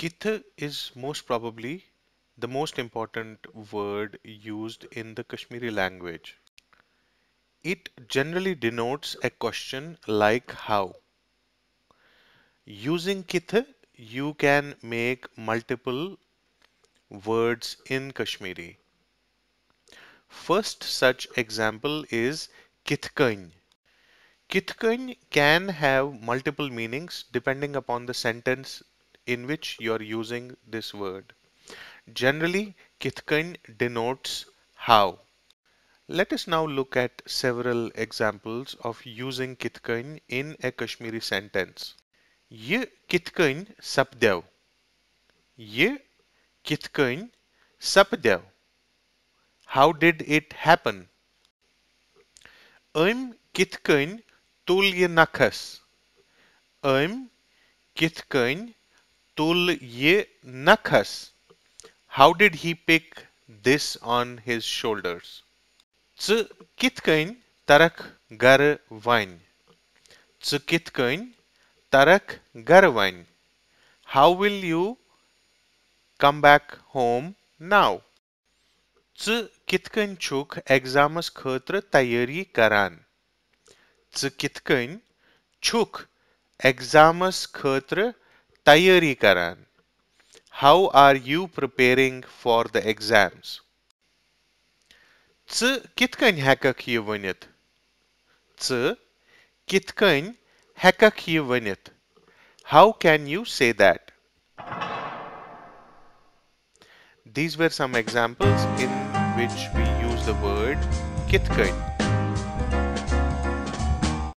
Kitha is most probably the most important word used in the Kashmiri language. It generally denotes a question like how. Using kitha, you can make multiple words in Kashmiri. First such example is kithkain. Kithkain can have multiple meanings depending upon the sentence in which you are using this word. Generally, Kithkind denotes how. Let us now look at several examples of using Kithkind in a Kashmiri sentence. Ye Kithkind sapdev. Ye Kithkind sapdev. How did it happen? Im Kithkind tulye nakhas. Im तुल ये नखस how did he pick this on his shoulders ज़ कित कैन तरख गर one ज़ कित कैन तरख गर वन how will you come back home now ज़ कित कैन चुक एग्जामस खत्र तैयारी करान ज़ कित कैन चुक एग्जामस खत्र Tayari How are you preparing for the exams? Ц киткен хакак ювенит. Ц киткен How can you say that? These were some examples in which we use the word kitkain.